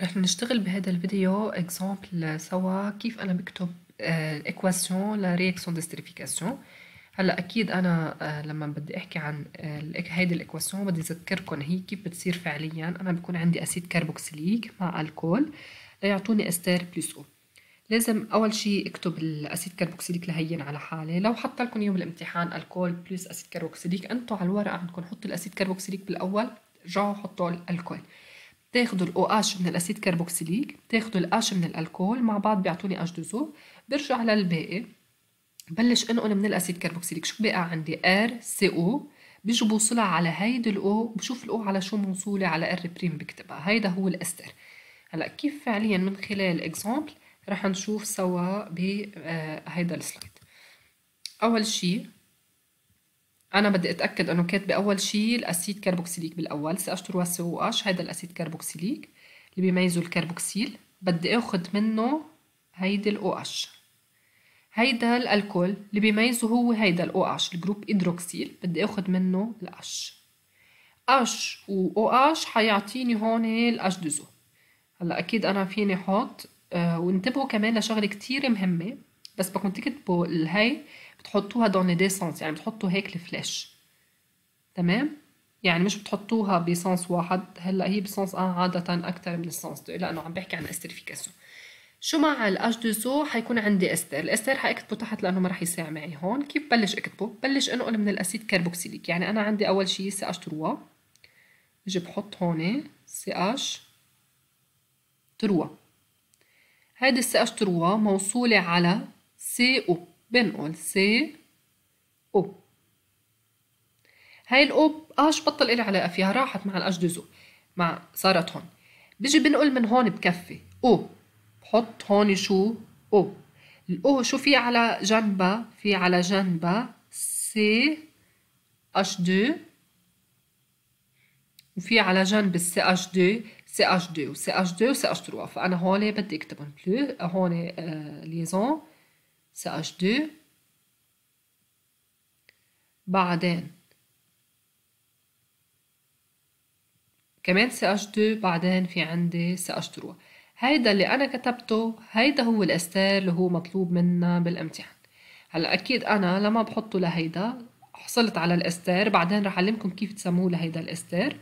رح نشتغل بهذا الفيديو اكزامبل سوا كيف انا بكتب الايكواسيون آه، لرياكسيون ديستريفيكاسيون هلا اكيد انا آه، لما بدي احكي عن هيدي الايكواسيون بدي اذكركم هي كيف بتصير فعليا انا بكون عندي اسيد كربوكسيليك مع الكول ليعطوني استير بلس او لازم اول شيء اكتب الاسيد كربوكسيليك لهين على حاله لو حط لكم يوم الامتحان الكول بلس اسيد كربوكسيليك انتم على الورقه عندكم حطوا الاسيد كربوكسيليك بالاول رجعوا حطوا الكول تاخدوا الاو اش من الاسيد كربوكسيليك تاخدوا الاش من الالكول مع بعض بيعطوني اش دوزو برجع للباقي بلش انقل من الاسيد كربوكسيليك شو بقى عندي ار سي او بيجي بوصلها على هيدي الاو بشوف الاو على شو موصوله على ار بريم بكتبها هيدا هو الاستر هلا كيف فعليا من خلال اكزامبل رح نشوف سوا بهيدا آه، السلايد اول شيء انا بدي اتاكد انه كاتبه اول شيء الاسيد كربوكسيليك بالاول سي اتش واش سي او هيدا الاسيد كربوكسيليك اللي بيميزه الكربوكسيل بدي اخذ منه هيدي الاو اش هيدا الالكول اللي بيميزه هو هيدا الاو اش الجروب ادروكسيل بدي اخذ منه الاش اش و او اش حيعطيني هون الاش دوزو هلا اكيد انا فيني احط آه وانتبهوا كمان لشغله كتير مهمه بس بكون تكتبوا الهي بتحطوها دون دي سنس يعني بتحطوا هيك الفلاش تمام يعني مش بتحطوها بصنص واحد هلا هي بصنص اه عادة أكتر من دو لأنه عم بحكي عن استريفيكاسيون شو مع دو سو حيكون عندي استر الاستر حاكتبه تحت لانه ما رح يساع معي هون كيف بلش اكتبه بلش انقل من الاسيد كربوكسيليك يعني انا عندي اول شيء سي اش تروا بجي بحط هون سي اش تروا هيدي السي اش تروا موصوله على سي او بنقول سي او هاي الاو اش بطل إلي علاقة فيها راحت مع الأجدزو مع صارت هون بيجي بنقول من هون بكفي او بحط هون شو او الاو شو في على جنبها في على جنبها سي اش دو وفي على جنب السي اش دو سي اش دو وسي اش دو وسي اش 3 فانا هون بدي اكتبهم بلو هون آه ليزون CH2 بعدين كمان CH2 بعدين في عندي CH3 هيدا اللي أنا كتبته هيدا هو الأستير اللي هو مطلوب منا بالامتحان هلا أكيد أنا لما بحطه لهيدا حصلت على الأستير بعدين رح أعلمكم كيف تسموه لهيدا الأستير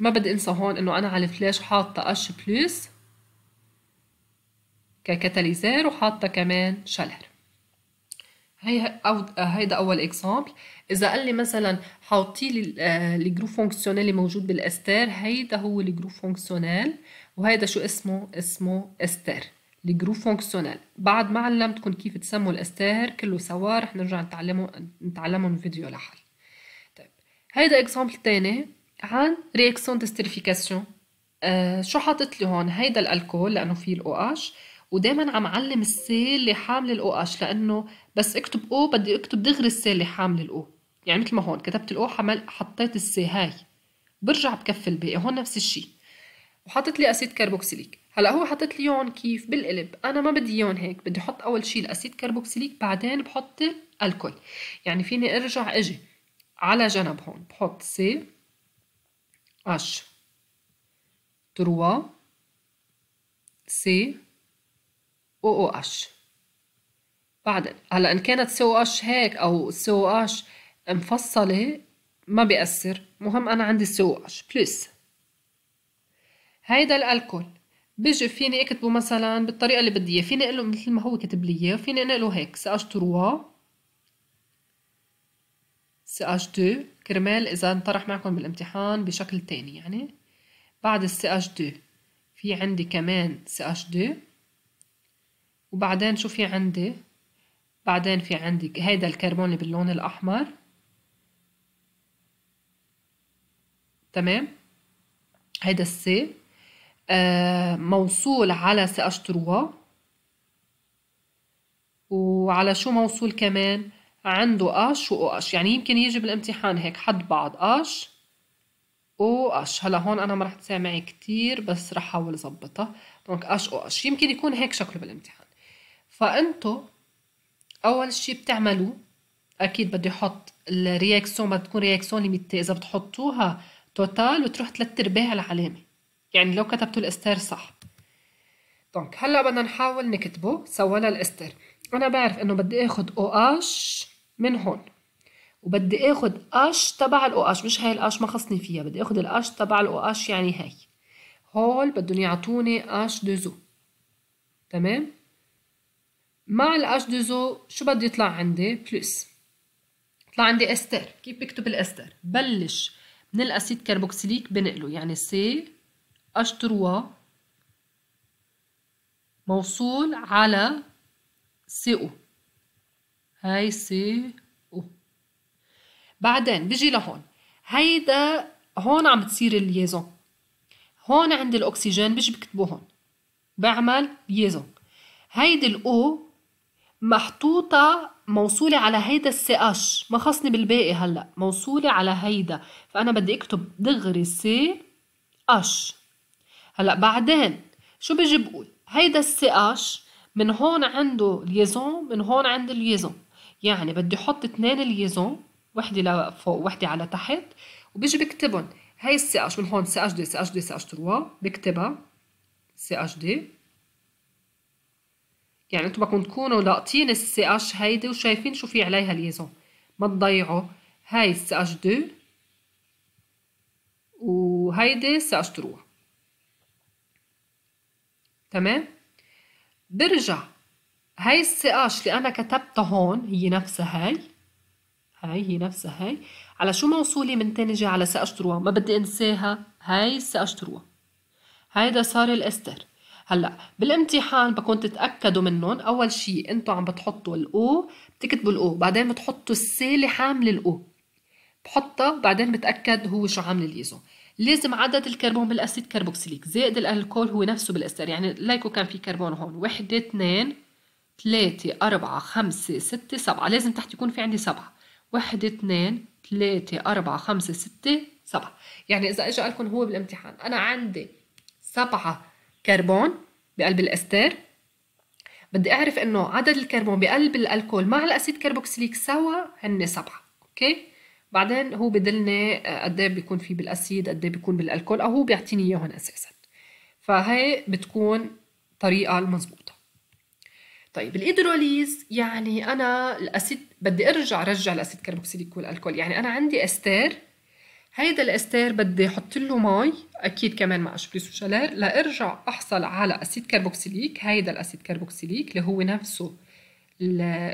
ما بدي أنسى هون إنه أنا على الفلاش حاطة H بلس ككاتاليزير وحاطة كمان شلر هي هيدا اول اكزامبل اذا قال لي مثلا حاطي لي الجروب آه، فونكسيونال اللي موجود بالاستير هيدا هو الجروب فونكسيونال وهيدا شو اسمه اسمه استير الجروب فونكسيونال بعد ما علمتكم كيف تسموا الاستير كله سوا رح نرجع نتعلمه نتعلمه من فيديو لحال طيب هيدا اكزامبل تاني عن رياكسيون ديستريفيكاسيون آه شو حاطط لي هون هيدا الالكول لانه فيه الاو OH ودائما عم علم السيل اللي حامل القش لانه بس اكتب او بدي اكتب دغري السيل اللي حامل الاو يعني مثل ما هون كتبت الاو حمل حطيت السي هاي برجع بكفي الباقي هون نفس الشيء وحطت لي اسيد كربوكسيليك هلا هو حطت لي اياهم كيف بالقلب انا ما بدي اياهم هيك بدي احط اول شيء الاسيد كربوكسيليك بعدين بحط الكل يعني فيني ارجع اجي على جنب هون بحط سي اش تروا سي او او اش بعد هلا ان كانت سي او اش هيك او سي او اش مفصله ما بيأثر مهم انا عندي سي او اش بلس هيدا الالكول بيجي فيني اكتبه مثلا بالطريقه اللي بدي اياه فيني اقله مثل ما هو كتب لي اياه فيني انقله هيك سي اش 3 سي اش 2 كرمال اذا انطرح معكم بالامتحان بشكل تاني يعني بعد السي اش 2 في عندي كمان سي اش 2 وبعدين شو في عندي بعدين في عندي هيدا الكربون اللي باللون الأحمر تمام هيدا السي آه موصول على سي اش 3 وعلى شو موصول كمان عنده اش و اش يعني يمكن يجي بالامتحان هيك حد بعض اش او اش هلا هون انا ما رح تسامعي كتير بس رح احاول اظبطها دونك اش او اش يمكن يكون هيك شكله بالامتحان فانتو اول شيء بتعملوه اكيد بدي احط الرياكسيون بدها تكون رياكسيون ليميتي اذا بتحطوها توتال وتروح ثلاث ارباع العلامه يعني لو كتبتوا الاستر صح دونك هلا بدنا نحاول نكتبه سوا للاستر انا بعرف انه بدي اخد او OH اش من هون وبدي اخد اش تبع الاو اش مش هاي الاش ما خصني فيها بدي اخد الاش تبع الاو اش يعني هاي هول بدهم يعطوني اش دوزو تمام مع ال H2O شو بده يطلع عندي؟ بلس طلع عندي استر كيف بكتب الاستر؟ بلش من الاسيد كربوكسيليك بنقله يعني سي اش 3 موصول على سي او هاي سي او بعدين بيجي لهون هيدا هون عم بتصير اليازون هون عند الاكسجين بيجي بكتبه هون بعمل ليزون هيدي الاو محطوطة موصولة على هيدا السي اش ما خصني بالباقي هلا موصولة على هيدا فأنا بدي أكتب دغري سي اش هلا بعدين شو بيجي بقول هيدا السي اش من هون عنده ليزون من هون عند ليزون يعني بدي احط اثنين ليزون وحده لفوق وحده على تحت وبيجي بكتبهم هي السي اش من هون سي اش دي سي اش دي سي اش تروا بكتبها سي اش دي يعني انتم بدكم تكونوا لاقطين السي اش هيدي وشايفين شو في عليها ليزون ما تضيعوا هاي السي اش 2 وهيدي سي اش 3 تمام برجع هاي السي اش اللي انا كتبتها هون هي نفسها هاي هاي هي نفسها هاي على شو موصولة من تانجة على سي اش 3 ما بدي انساها هاي سي اش 3 هيدا صار الاستر هلا بالامتحان بكون تتاكدوا منهم اول شيء انتم عم بتحطوا الاو بتكتبوا الاو بعدين بتحطوا اللي حامله الاو بحطها بعدين بتاكد هو شو عامل الايزو لازم عدد الكربون بالاسيد كربوكسيليك زائد الالكول هو نفسه بالاستر يعني لايكو كان في كربون هون وحده اثنين ثلاثة أربعة خمسة ستة سبعة لازم تحت يكون في عندي سبعة واحد اثنين ثلاثة أربعة خمسة ستة سبعة يعني إذا إجا لكم هو بالامتحان أنا عندي سبعة كربون بقلب الاستير بدي اعرف انه عدد الكربون بقلب الالكول مع الاسيد كربوكسيليك سوا هن سبعه اوكي بعدين هو بدلني آه، قد ايه بيكون في بالاسيد قد ايه بيكون بالالكول او هو بيعطيني اياهم اساسا فهي بتكون الطريقه المضبوطه طيب الإيدروليز يعني انا الاسيد بدي ارجع رجع الاسيد كربوكسيليك والألكول يعني انا عندي استير هيدا الاستير بدي احط له مي اكيد كمان مع اشبريسو شلال لارجع احصل على اسيد كربوكسيليك هيدا الاسيد كربوكسيليك اللي هو نفسه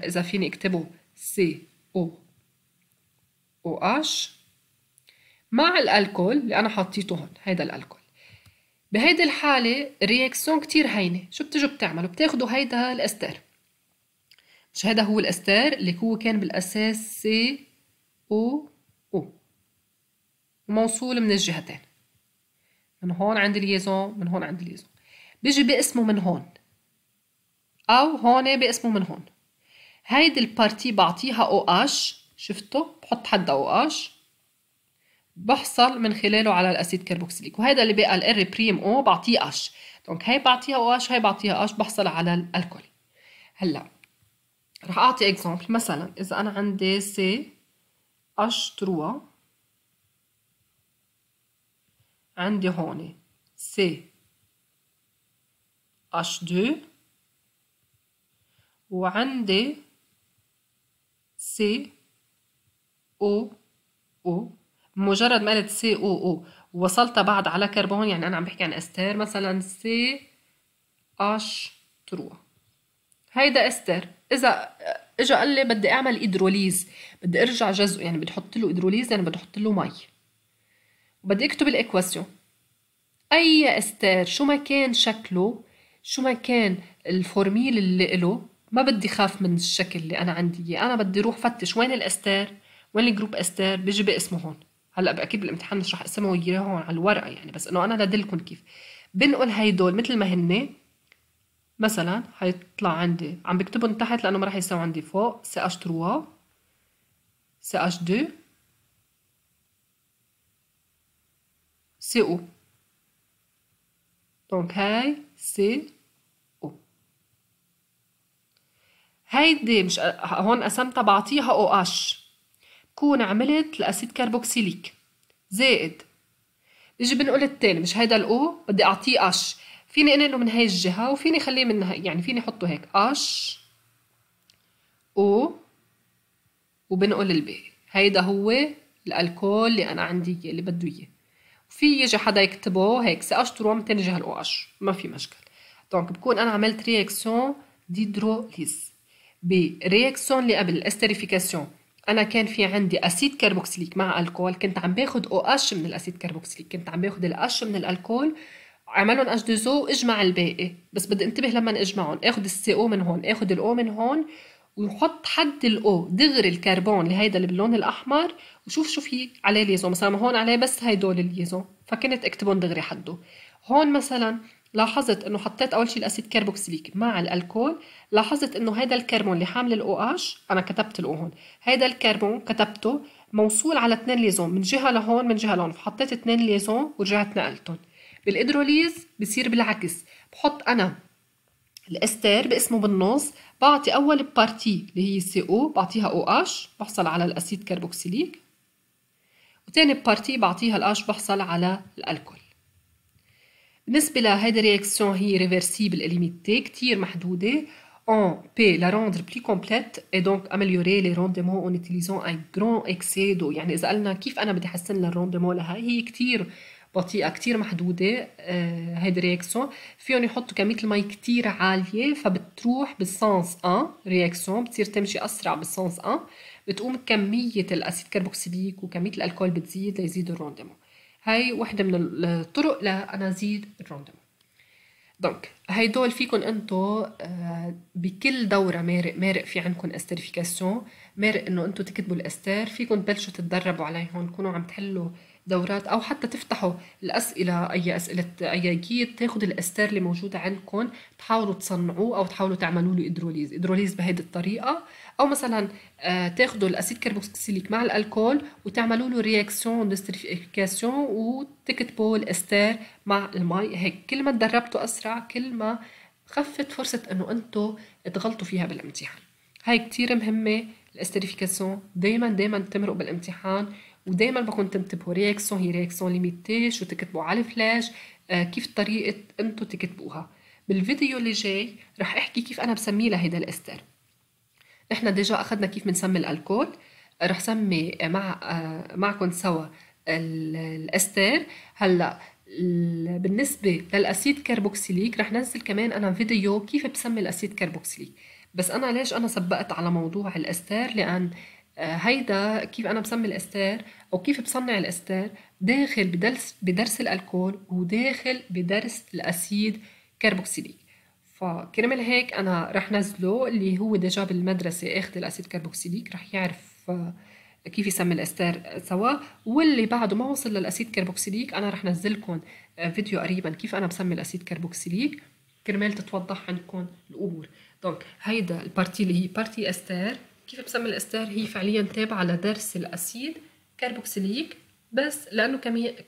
اذا فيني اكتبه سي او او اش مع الالكول اللي انا حطيته هون هيدا الالكول بهيدي الحالة رياكسيون كتير هينة شو بتجوا بتعملوا بتاخذوا هيدا الاستير مش هيدا هو الاستير اللي هو كان بالاساس سي او او موصول من الجهتين من هون عند الليزون من هون عند الليزون بيجي باسمه من هون او هون باسمه من هون هيدي البارتي بعطيها او اش شفتوا بحط حدها او اش بحصل من خلاله على الاسيد كربوكسيليك وهيدا اللي بقى الار بريم او بعطيه اش دونك هي بعطيها او اش هي بعطيها اش بحصل على الالكول هلا رح اعطي اكزامبل مثلا اذا انا عندي سي اش 3 عندي هون سي اش 2 وعندي سي او او مجرد ما قلت سي او او وصلت بعد على كربون يعني انا عم بحكي عن استير مثلا سي اش 3 هيدا استر اذا اجى قال لي بدي اعمل إيدروليز بدي ارجع جزء يعني بدي احط له إيدروليز يعني بدي احط له مي وبدي اكتب الاكواسيون اي استار شو ما كان شكله شو ما كان الفورميل اللي إله ما بدي خاف من الشكل اللي انا عندي انا بدي روح فتش وين الاستار وين الجروب استار بيجي باسمه هون هلا اكيد بالامتحان مش رح اسمه وياه هون على الورقه يعني بس انه انا لدلكم كيف بنقل هيدول مثل ما هن مثلا حيطلع عندي عم بكتبهم تحت لانه ما رح يساوي عندي فوق سي اش 3 سي اش 2 c'est O. دونك هاي سي او هيدي مش هون قسمتها بعطيها او اش بكون عملت الاسيد كربوكسيليك زائد نجي بنقول التاني مش هيدا الاو بدي اعطيه اش فيني انقله من هاي الجهه وفيني خليه من هاي يعني فيني احطه هيك اش او وبنقل الباقي هيدا هو الالكول اللي انا عندي اللي بده اياه في يجي حدا يكتبه هيك سي اش 3 تنجي هال اش ما في مشكل دونك بكون انا عملت رياكسيون ديدروليز برياكسيون اللي قبل الاستريفيكاسيون انا كان في عندي اسيد كربوكسيليك مع الكول كنت عم باخذ او اش من الاسيد كربوكسيليك كنت عم باخذ الاش من الكول اعملهم اش دو زو اجمع الباقي بس بدي انتبه لما اجمعهم اخذ السي او من هون اخذ الاو من هون ويحط حد الاو دغري الكربون لهيدا اللي باللون الاحمر وشوف شو في عليه ليزو مثلا هون عليه بس هيدول الليزو فكنت اكتبهم دغري حده هون مثلا لاحظت انه حطيت اول شيء الاسيد كربوكسيليك مع الالكول لاحظت انه هذا الكربون اللي حامل الاو اش انا كتبت الاو هون هذا الكربون كتبته موصول على اثنين ليزون من جهه لهون من جهه لهون فحطيت اثنين ليزون ورجعت نقلتهم بالادروليز بصير بالعكس بحط انا الاستير باسمه بالنص بعطي أول بارتي اللي هي سي او بعطيها او اش بحصل على الأسيد كربوكسيليك وتاني بارتي بعطيها الاش بحصل على الألكول بالنسبة لهيدا الرياكسيون هي ريفرسيبل ليميتي كتير محدودة On peut la rendre plus complète et donc améliorer les rendements en utilisant un grand excès d'eau يعني إذا قلنا كيف أنا بدي أحسن للروندمون لها هي كتير بطيئه كتير محدوده آه، هيدا رياكسيون فيهم يحطوا كميه المي كتير عاليه فبتروح بالسانس 1 رياكسيون بتصير تمشي اسرع بالسانس 1 بتقوم كميه الاسيد كربوكسيليك وكميه الالكول بتزيد ليزيد الروندمون هاي وحده من الطرق زيد الروندمون دونك هيدول فيكم انتو آه، بكل دورة مارق مارق في عندكم استريفيكاسيون مارق انه انتو تكتبوا الاستر فيكم تبلشوا تتدربوا عليهم تكونوا عم تحلوا دورات او حتى تفتحوا الاسئله اي اسئله اي جيد تاخذ الاستار اللي موجوده عندكم تحاولوا تصنعوه او تحاولوا تعملوا له ادروليز ادروليز بهيدي الطريقه او مثلا آه، تاخذوا الاسيد كربوكسيليك مع الالكول وتعملوا له رياكسيون دستريفيكاسيون وتكتبوا الاستار مع المي هيك كل ما تدربتوا اسرع كل ما خفت فرصه انه انتم تغلطوا فيها بالامتحان هاي كتير مهمه الاستريفيكاسيون دايما دايما تمرق بالامتحان ودايما بكون تنتبهوا رياكسون هي رياكسون ليميتي شو تكتبوا على الفلاش آه كيف طريقه انتم تكتبوها بالفيديو اللي جاي رح احكي كيف انا بسميه لهيدا الاستر نحن ديجا اخذنا كيف بنسمي الالكول رح سمي آه، مع آه معكم سوا الاستر هلا بالنسبة للأسيد كربوكسيليك رح ننزل كمان أنا فيديو كيف بسمي الأسيد كربوكسيليك بس أنا ليش أنا سبقت على موضوع الأستير لأن آه، هيدا كيف انا بسمي الاستير او كيف بصنع الاستير داخل بدرس بدرس الالكول وداخل بدرس الاسيد كربوكسيليك فكرمال هيك انا رح نزله اللي هو ديجا بالمدرسه اخذ الاسيد كربوكسيليك رح يعرف آه، كيف يسمي الاستير سوا واللي بعده ما وصل للاسيد كربوكسيليك انا رح نزلكم آه، فيديو قريبا كيف انا بسمي الاسيد كربوكسيليك كرمال تتوضح عندكم الامور دونك هيدا البارتي اللي هي بارتي استير كيف بسمي الاستر هي فعليا تابعة لدرس الأسيد كربوكسيليك بس لأنه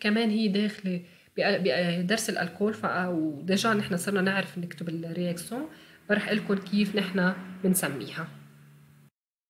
كمان هي داخلة بدرس الألكول وديجا نحن صرنا نعرف نكتب الرياكسون فرح لكم كيف نحن بنسميها